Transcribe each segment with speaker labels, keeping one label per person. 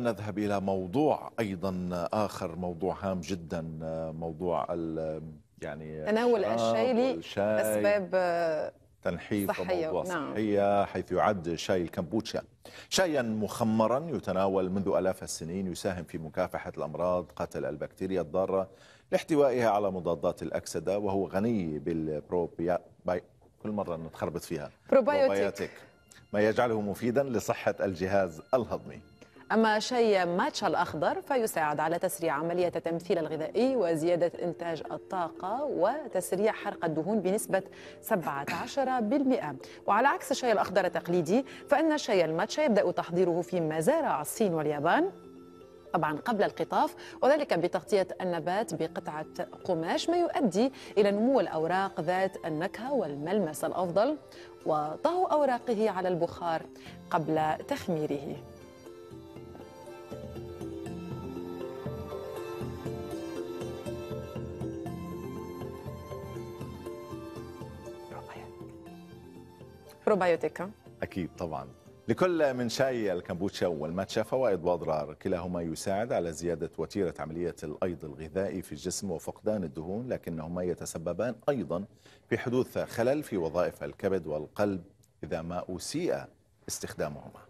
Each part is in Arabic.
Speaker 1: نذهب إلى موضوع أيضا آخر موضوع هام جدا موضوع يعني تناول الشاي لأسباب تنحيف صحية. وموضوع نعم. صحية حيث يعد شاي الكمبوتشا شايا مخمرا يتناول منذ ألاف السنين يساهم في مكافحة الأمراض قتل البكتيريا الضارة لاحتوائها على مضادات الأكسدة وهو غني بالبروبيا باي... كل مرة نتخربط فيها بروبايوتيك ما يجعله مفيدا لصحة الجهاز الهضمي
Speaker 2: أما شاي ماتشا الأخضر فيساعد على تسريع عملية التمثيل الغذائي وزيادة إنتاج الطاقة وتسريع حرق الدهون بنسبة 17% وعلى عكس الشاي الأخضر التقليدي فإن شاي الماتشا يبدأ تحضيره في مزارع الصين واليابان طبعا قبل القطاف وذلك بتغطية النبات بقطعة قماش ما يؤدي إلى نمو الأوراق ذات النكهة والملمس الأفضل وطهو أوراقه على البخار قبل تخميره بروبايوتيكا
Speaker 1: اكيد طبعا لكل من شاي الكمبوتشا والماتشا فوائد واضرار كلاهما يساعد على زيادة وتيرة عملية الأيض الغذائي في الجسم وفقدان الدهون لكنهما يتسببان أيضا في حدوث خلل في وظائف الكبد والقلب إذا ما أسيء استخدامهما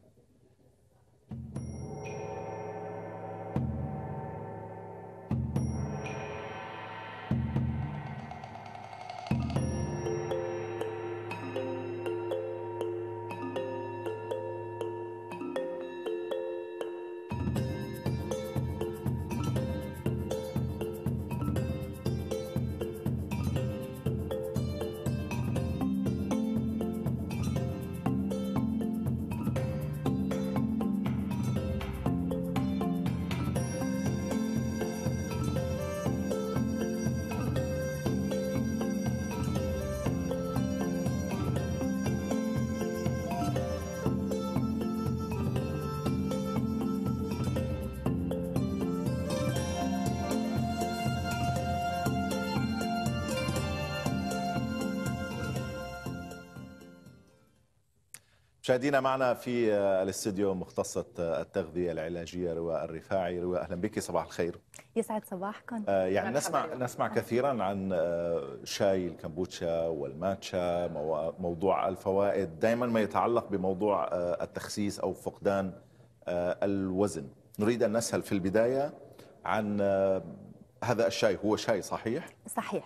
Speaker 1: مشاهدينا معنا في آه، الاستديو مختصة آه، التغذية العلاجية رواء الرفاعي رواء أهلا بك صباح الخير
Speaker 3: يسعد صباحكم آه، يعني نسمع
Speaker 1: نسمع كثيرا عن شاي الكمبوتشا والماتشا موضوع الفوائد دائما ما يتعلق بموضوع التخسيس أو فقدان الوزن نريد أن نسهل في البداية عن هذا الشاي هو شاي صحيح؟ صحيح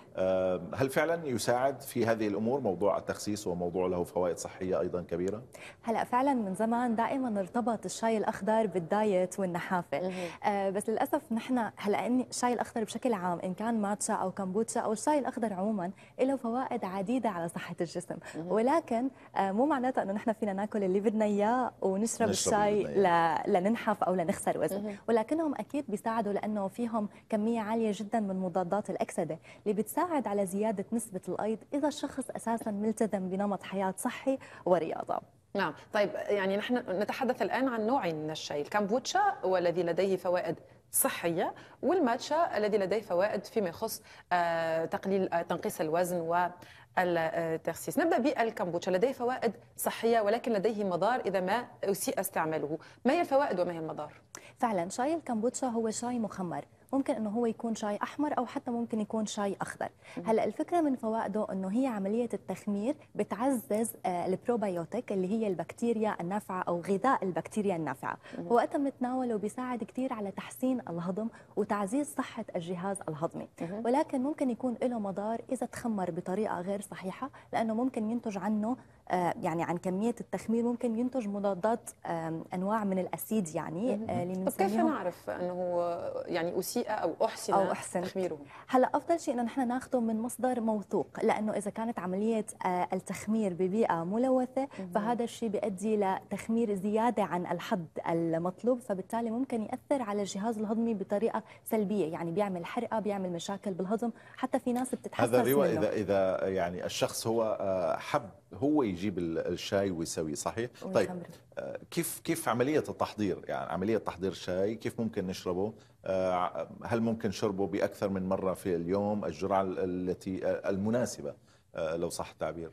Speaker 1: هل فعلا يساعد في هذه الأمور موضوع التخسيس وموضوع له فوائد صحية أيضا كبيرة؟
Speaker 3: هلأ فعلا من زمان دائما ارتبط الشاي الأخضر بالدايت والنحافل آه بس للأسف نحن هلأ الشاي الأخضر بشكل عام إن كان ماتشا أو كمبوتشا أو الشاي الأخضر عموما له فوائد عديدة على صحة الجسم مه. ولكن آه، مو معناتها أنه نحن فينا ناكل اللي بدنا إياه ونشرب الشاي ل... لننحف أو لنخسر وزن مه. ولكنهم أكيد بيساعدوا لأنه فيهم كمية عالية عالية جدا من مضادات الأكسدة اللي بتساعد على زيادة نسبة الأيض إذا الشخص أساسا ملتزم بنمط حياة صحي
Speaker 2: ورياضة نعم طيب يعني نحن نتحدث الآن عن نوعين من الشاي الكامبوتشا والذي لديه فوائد صحية والماتشا الذي لديه فوائد فيما يخص آه، تقليل آه، تنقيص الوزن و التخسيس نبدا بالكمبوتشا لديه فوائد صحيه ولكن لديه مضار اذا ما اسيء استعماله ما هي الفوائد وما هي المضار
Speaker 3: فعلا شاي الكمبوتشا هو شاي مخمر ممكن انه هو يكون شاي احمر او حتى ممكن يكون شاي اخضر هلا الفكره من فوائده انه هي عمليه التخمير بتعزز آه، البروبيوتيك اللي هي البكتيريا النافعه او غذاء البكتيريا النافعه وقتها بنتناوله بيساعد كثير على تحسين الهضم وتعزيز صحه الجهاز الهضمي ولكن ممكن يكون له مضار اذا تخمر بطريقه غير صحيحه لانه ممكن ينتج عنه آه، يعني عن كميه التخمير ممكن ينتج مضادات انواع من الاسيد يعني آه، اللي طب كيف نعرف
Speaker 2: انه يعني اسيء او احسن او احسن
Speaker 3: تخميره هلا افضل شيء انه نحن ناخذه من مصدر موثوق لانه اذا كانت عمليه آه، التخمير ببيئه ملوثه فهذا الشيء بيؤدي لتخمير زياده عن الحد المطلوب فبالتالي ممكن ياثر على الجهاز الهضمي بطريقه سلبيه يعني بيعمل حرقه بيعمل مشاكل بالهضم حتى في ناس بتتحسس هذا الرواية اذا
Speaker 1: اذا يعني الشخص هو حب هو يجيب الشاي ويسوي صحيح طيب آه، كيف كيف عمليه التحضير يعني عمليه تحضير الشاي كيف ممكن نشربه آه، هل ممكن شربه باكثر من مره في اليوم الجرعه التي آه، المناسبه لو صح التعبير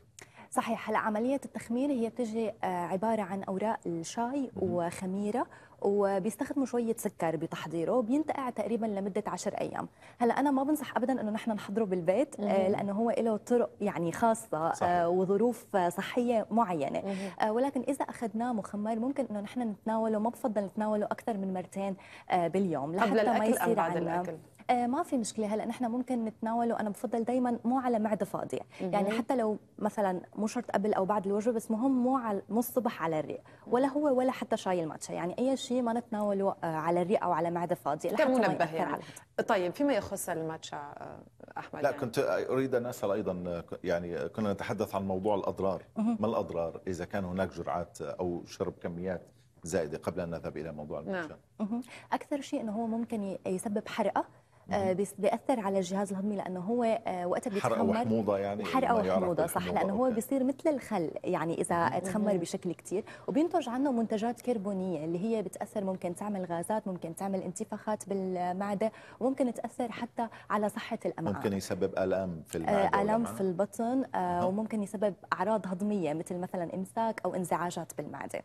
Speaker 3: صحيح هلا عمليه التخمير هي بتجي آه، عباره عن اوراق الشاي وخميره وبيستخدموا شويه سكر بتحضيره بينتقع تقريبا لمده 10 ايام هلا انا ما بنصح ابدا انه نحن نحضره بالبيت آه، لانه هو له طرق يعني خاصه آه، صحيح. وظروف صحيه معينه ولكن اذا اخذناه مخمر ممكن انه نحن نتناوله ما بفضل نتناوله اكثر من مرتين باليوم لحتى ما يصير عنا آه ما في مشكله هلا نحن ممكن نتناوله انا بفضل دائما مو على معده فاضيه يعني حتى لو مثلا مو شرط قبل او بعد الوجبه بس مهم مو على مو الصبح على الريق ولا هو ولا حتى شاي الماتشا يعني اي شيء ما نتناوله آه، على
Speaker 2: الريق او على معده فاضيه لحتى منبه يعني. طيب فيما يخص الماتشا آه،
Speaker 1: احمد لا يعني. كنت اريد ان اسال ايضا آه، يعني كنا نتحدث عن موضوع الاضرار ما الاضرار اذا كان هناك جرعات او شرب كميات زائده قبل ان نذهب الى موضوع الماتشا نعم.
Speaker 3: اكثر شيء انه هو ممكن يسبب حرقه آه، بيأثر على الجهاز الهضمي لأنه هو آه، وقتها بيتخمر حرقة وحموضة يعني حرقة وحموضة صح لأنه هو بيصير مثل الخل يعني إذا تخمر بشكل كثير وبينتج عنه منتجات كربونية اللي هي بتأثر ممكن تعمل غازات ممكن تعمل انتفاخات بالمعدة وممكن تأثر حتى على صحة الأمعاء ممكن
Speaker 1: يسبب الام في آه، المعدة الام في
Speaker 3: البطن وممكن يسبب أعراض هضمية مثل مثلا إمساك أو انزعاجات بالمعدة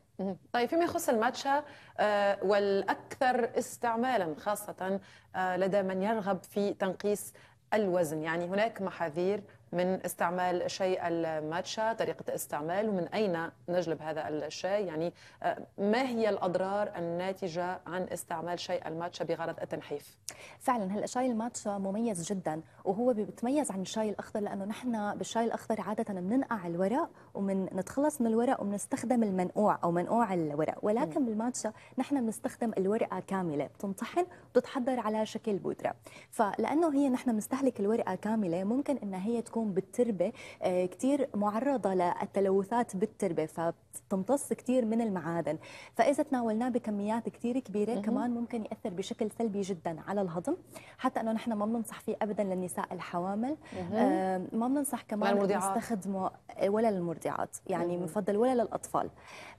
Speaker 2: طيب فيما يخص الماتشا والأكثر استعمالا خاصة لدى من يرغب في تنقيص الوزن يعني هناك محاذير من استعمال شيء الماتشا طريقة استعماله من أين نجلب هذا الشاي يعني آه، ما هي الأضرار الناتجة عن استعمال شيء الماتشا بغرض التنحيف
Speaker 3: فعلا هلا شاي الماتشا مميز جدا وهو بيتميز عن الشاي الأخضر لأنه نحن بالشاي الأخضر عادة بننقع الورق ومن نتخلص من الورق وبنستخدم المنقوع او منقوع الورق ولكن بالماتشا نحن بنستخدم الورقه كامله بتنطحن وبتتحضر على شكل بودره فلانه هي نحن بنستهلك الورقه كامله ممكن انها هي تكون بالتربه آه، كثير معرضه للتلوثات بالتربه فبتمتص كثير من المعادن فاذا تناولناه بكميات كثير كبيره كمان ممكن ياثر بشكل سلبي جدا على الهضم حتى انه نحن ما بننصح فيه ابدا للنساء الحوامل آه، ما بننصح كمان نستخدمه آه، ولا للمرضى الرضيعات يعني ما ولا للاطفال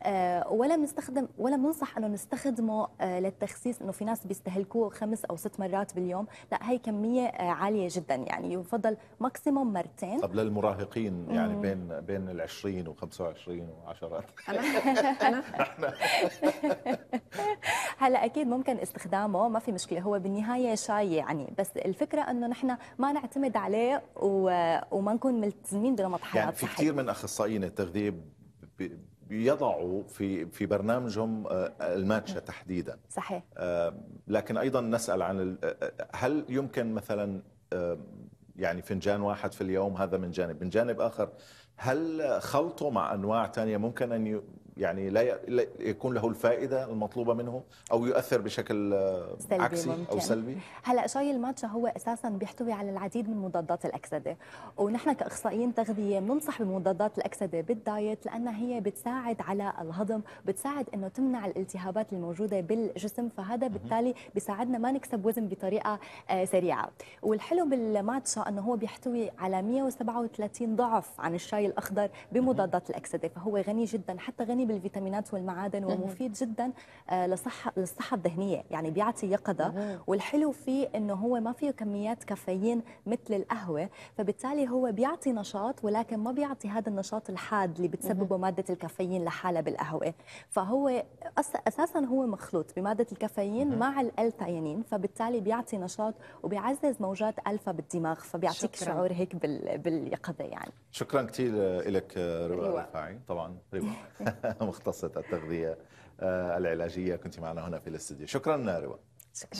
Speaker 3: آه، ولا بنستخدم ولا بننصح انه نستخدمه آه، للتخسيس انه في ناس بيستهلكوه خمس او ست مرات باليوم لا هي كميه آه، عاليه جدا يعني يفضل ماكسيموم مرتين طب
Speaker 1: للمراهقين يعني بين بين ال 20 و 25 وعشرات انا
Speaker 3: انا هلا اكيد ممكن استخدامه ما في مشكله هو بالنهايه شاي يعني بس الفكره انه نحن ما نعتمد عليه وما نكون ملتزمين بنمط حياه يعني
Speaker 1: في كثير من اخصائيين قرينه التغذية بيضعوا في في برنامجهم آه، الماتشا تحديدا صحيح آه، لكن ايضا نسال عن آه، هل يمكن مثلا يعني فنجان واحد في اليوم هذا من جانب من جانب اخر هل خلطه مع انواع ثانيه ممكن ان يعني لا يكون له الفائده المطلوبه منه او يؤثر بشكل آه، سلبي عكسي ممكن. او سلبي
Speaker 3: هلا شاي الماتشا هو اساسا بيحتوي على العديد من مضادات الاكسده ونحن كاخصائيين تغذيه بننصح بمضادات الاكسده بالدايت لانها هي بتساعد على الهضم بتساعد انه تمنع الالتهابات الموجوده بالجسم فهذا بالتالي بيساعدنا ما نكسب وزن بطريقه آه، سريعه والحلو بالماتشا انه هو بيحتوي على 137 ضعف عن الشاي الاخضر بمضادات الاكسده فهو غني جدا حتى غني غني بالفيتامينات والمعادن ومفيد جدا آه، لصحه للصحه الذهنيه يعني بيعطي يقظه والحلو فيه انه هو ما فيه كميات كافيين مثل القهوه فبالتالي هو بيعطي نشاط ولكن ما بيعطي هذا النشاط الحاد اللي بتسببه ماده الكافيين لحالها بالقهوه فهو اساسا هو مخلوط بماده الكافيين مع الالتاينين فبالتالي بيعطي نشاط وبيعزز موجات الفا بالدماغ فبيعطيك شكرا. شعور هيك بال... باليقظه يعني
Speaker 1: شكرا كثير لك آه، ربا رفاعي طبعا ربا مختصة التغذية آه، العلاجية كنت معنا هنا في الاستديو شكرا روى